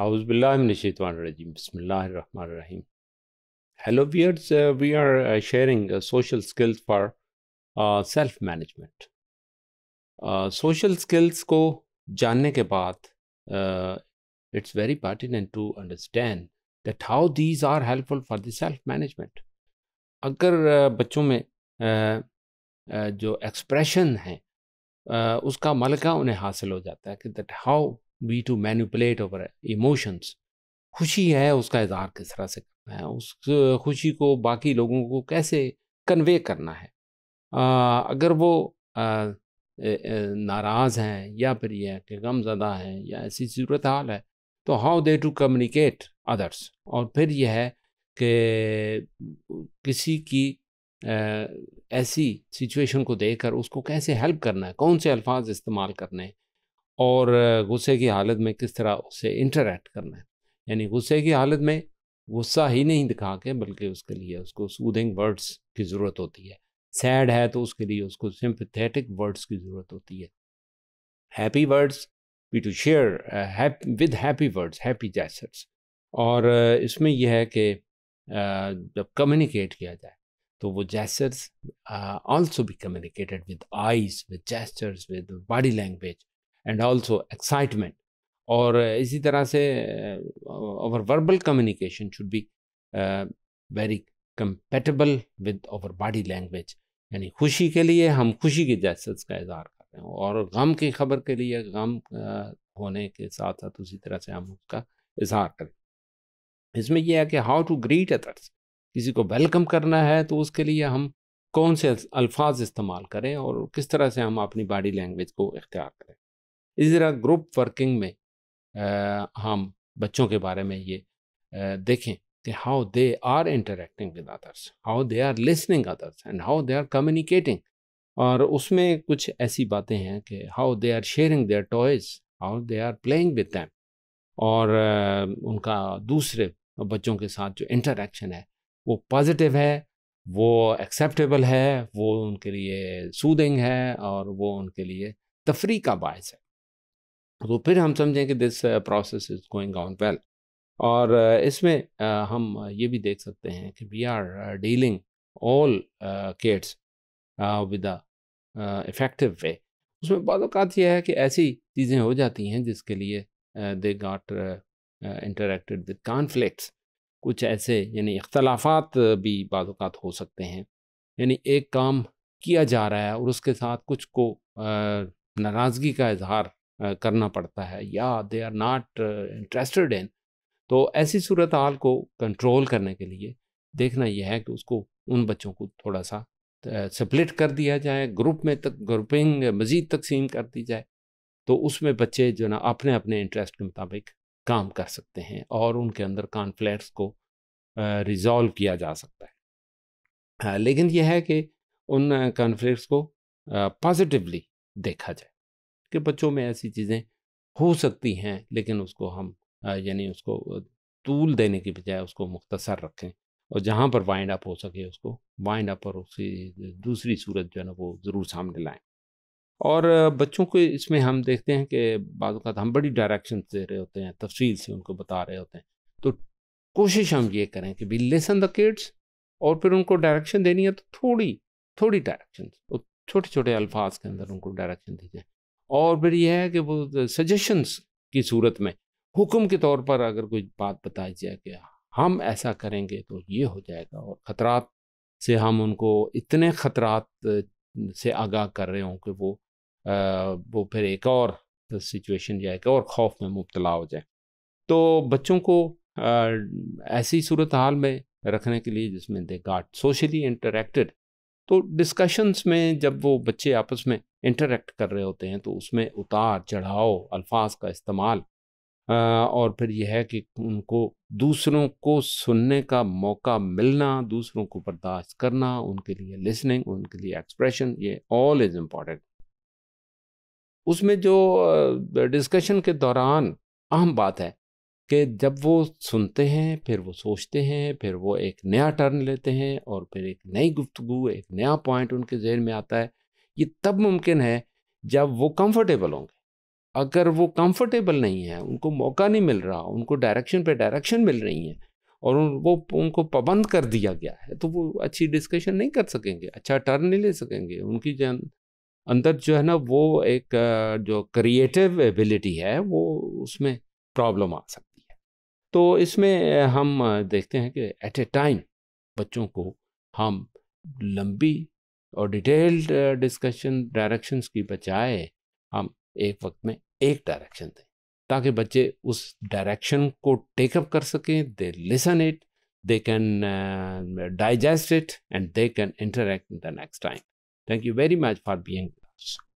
आउज बिल्लाजी hello viewers we are sharing social skills for self management social skills को जानने के बाद it's very and to understand that how these are helpful for the self management अगर बच्चों में जो एक्सप्रेशन है उसका मलका उन्हें हासिल हो जाता है कि that how be to manipulate over emotions खुशी है उसका इजहार किस तरह से करना है उस खुशी को बाकी लोगों को कैसे कन्वे करना है आ, अगर वो नाराज़ हैं या फिर यह कि गम हैं या ऐसी सूरत हाल है तो how they to communicate others और फिर यह है कि किसी की ऐसी सिचुएशन को देखकर उसको कैसे हेल्प करना है कौन से अल्फाज इस्तेमाल करने हैं और गुस्से की हालत में किस तरह उससे इंटरेक्ट करना है यानी गुस्से की हालत में गुस्सा ही नहीं दिखा के बल्कि उसके लिए उसको सूदिंग वर्ड्स की ज़रूरत होती है सैड है तो उसके लिए उसको सिंपथेटिक वर्ड्स की ज़रूरत होती है happy words we to share with happy words happy gestures और इसमें यह है कि जब कम्युनिकेट किया जाए तो वो जैसर्स ऑल्सो भी communicated with eyes with gestures with body language and also excitement और इसी तरह से over verbal communication should be very compatible with over body language यानी खुशी के लिए हम खुशी के जैस का इजहार कर रहे हैं और गम की खबर के लिए गम होने के साथ साथ उसी तरह से हम उसका इजहार करें इसमें यह है कि हाउ टू ग्रीट अदर्स किसी को वेलकम करना है तो उसके लिए हम कौन से अल्फाज इस्तेमाल करें और किस तरह से हम अपनी बॉडी लैंग्वेज को इख्तियार करें इसी तरह ग्रुप वर्किंग में आ, हम बच्चों के बारे में ये आ, देखें कि how they are interacting with others how they are listening others and how they are communicating और उसमें कुछ ऐसी बातें हैं कि how they are sharing their toys how they are playing with them और आ, उनका दूसरे बच्चों के साथ जो इंटरेक्शन है वो पॉजिटिव है वो एक्सेप्टेबल है वो उनके लिए सूदिंग है और वो उनके लिए तफरी का बायस है तो फिर हम समझें कि this process is going on well और uh, इसमें uh, हम ये भी देख सकते हैं कि we are dealing all kids with effective way उसमें अवकात यह है कि ऐसी चीज़ें हो जाती हैं जिसके लिए they got interacted with conflicts कुछ ऐसे यानी इख्तलाफात भी बाद हो सकते हैं यानी एक काम किया जा रहा है और उसके साथ कुछ को uh, नाराज़गी का इजहार करना पड़ता है या they are not interested in तो ऐसी सूरत हाल को कंट्रोल करने के लिए देखना यह है कि उसको उन बच्चों को थोड़ा सा सप्लिट कर दिया जाए ग्रुप में तक ग्रुपिंग मज़ीद तकसीम कर दी जाए तो उसमें बच्चे जो ना अपने अपने इंटरेस्ट के मुताबिक काम कर सकते हैं और उनके अंदर कॉन्फ्लैक्ट्स को रिजॉल्व किया जा सकता है लेकिन यह है कि उन कॉन्फ्लिक्ट को पॉजिटिवली देखा जाए कि बच्चों में ऐसी चीज़ें हो सकती हैं लेकिन उसको हम यानी उसको तूल देने की बजाय उसको मुख्तसर रखें और जहाँ पर वाइंड अप हो सके उसको वाइंड अप और उसकी दूसरी सूरत जो है ना वो ज़रूर सामने लाएं और बच्चों को इसमें हम देखते हैं कि बाद हम बड़ी डायरेक्शन दे रहे होते हैं तफसील से उनको बता रहे होते हैं तो कोशिश हम ये करें कि भी लेसन द किड्स और फिर उनको डायरेक्शन देनी है तो थोड़ी थोड़ी डायरेक्शन और छोटे छोटे अल्फाज के अंदर उनको डायरेक्शन दी जाए और फिर यह है कि वो सजेशंस की सूरत में हुक्म के तौर पर अगर कोई बात बताई जाए कि हम ऐसा करेंगे तो ये हो जाएगा और ख़तरात से हम उनको इतने ख़तरात से आगाह कर रहे हों कि वो आ, वो फिर एक और सिचुएशन या एक और खौफ में मुबतला हो जाए तो बच्चों को आ, ऐसी सूरत हाल में रखने के लिए जिसमें दे गाट सोशली इंटरेक्टेड तो डिस्कशंस में जब वो बच्चे आपस में इंटरेक्ट कर रहे होते हैं तो उसमें उतार चढ़ाव अल्फाज का इस्तेमाल और फिर यह है कि उनको दूसरों को सुनने का मौका मिलना दूसरों को बर्दाश्त करना उनके लिए लिसनिंग उनके लिए एक्सप्रेशन ये ऑल इज़ इम्पॉर्टेंट उसमें जो डिस्कशन के दौरान अहम बात है कि जब वो सुनते हैं फिर वो सोचते हैं फिर वो एक नया टर्न लेते हैं और फिर एक नई गुफ्तु एक नया पॉइंट उनके जहन में आता है ये तब मुमकिन है जब वो कंफर्टेबल होंगे अगर वो कंफर्टेबल नहीं है उनको मौका नहीं मिल रहा उनको डायरेक्शन पे डायरेक्शन मिल रही है और उन वो उनको पाबंद कर दिया गया है तो वो अच्छी डिस्कशन नहीं कर सकेंगे अच्छा टर्न नहीं ले सकेंगे उनकी जन अंदर जो है ना वो एक जो क्रिएटिव एबिलिटी है वो उसमें प्रॉब्लम आ सकती तो इसमें हम देखते हैं कि एट ए टाइम बच्चों को हम लंबी और डिटेल्ड डिस्कशन डायरेक्शंस की बजाय हम एक वक्त में एक डायरेक्शन दें ताकि बच्चे उस डायरेक्शन को टेकअप कर सकें they listen it they can digest it and they can interact the next time thank you very much for being